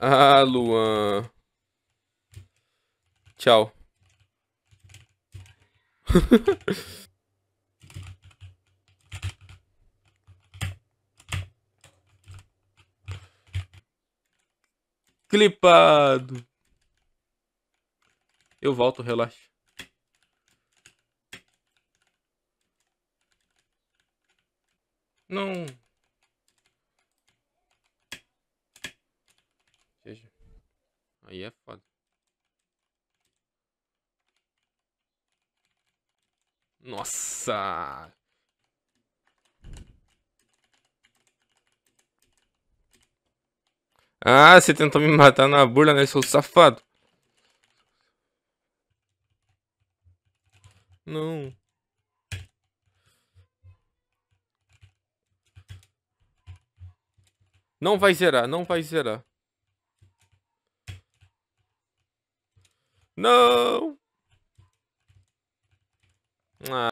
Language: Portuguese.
Ah, Luan. Tchau. Clipado. Eu volto, relaxa. Não. seja. Aí é foda. Nossa! Ah, você tentou me matar na burla, né, seu safado? Não. Não vai zerar, não vai zerar. No